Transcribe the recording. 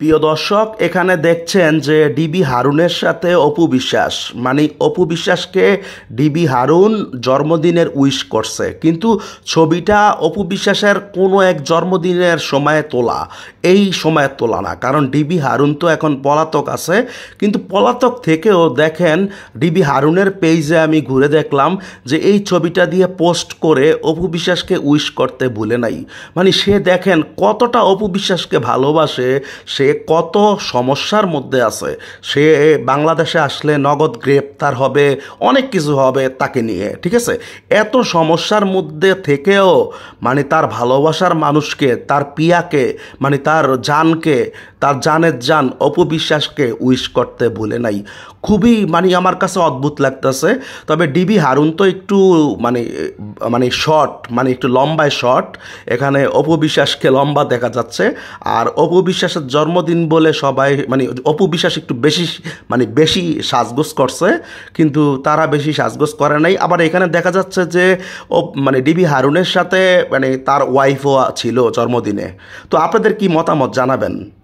প্রিয় দর্শক এখানে দেখছেন যে ডিবি হারুনের সাথে অপু বিশ্বাস মানে অপু বিশ্বাসকে ডিবি হারুন জন্মদিনের উইশ করছে কিন্তু ছবিটা অপু বিশ্বাসের কোনো এক জন্মদিনের সময়ে তোলা এই সময়ে তোলা না কারণ ডিবি হারুন তো এখন পলাতক আছে কিন্তু পলাতক থেকেও দেখেন ডিবি হারুনের পেজে আমি ঘুরে দেখলাম যে এই ছবিটা দিয়ে পোস্ট করে অপু বিশ্বাসকে উইশ করতে ভুলে নাই মানে সে দেখেন কতটা অপু বিশ্বাসকে ভালোবাসে সে কত সমস্যার মধ্যে আছে সে বাংলাদেশে আসলে নগদ গ্রেপ্তার হবে অনেক কিছু হবে তাকে নিয়ে ঠিক আছে এত সমস্যার মধ্যে থেকেও মানে তার ভালোবাসার মানুষকে তার পিয়াকে মানে তার জানকে তার জানের জান অপবিশ্বাসকে উইশ করতে ভুলে নাই খুবই মানে আমার কাছে অদ্ভুত লাগতেছে তবে ডিবি হারুন তো একটু মানে মানে শর্ট মানে একটু লম্বায় শর্ট এখানে অপবিশ্বাসকে লম্বা দেখা যাচ্ছে আর অপবিশ্বাসের জন্ম জন্মদিন বলে সবাই মানে অপু বিশ্বাস একটু বেশি মানে বেশি সাজগোজ করছে কিন্তু তারা বেশি সাজগোজ করে নাই আবার এখানে দেখা যাচ্ছে যে ও মানে ডিবি হারুনের সাথে মানে তার ওয়াইফও ছিল জন্মদিনে তো আপনাদের কি মতামত জানাবেন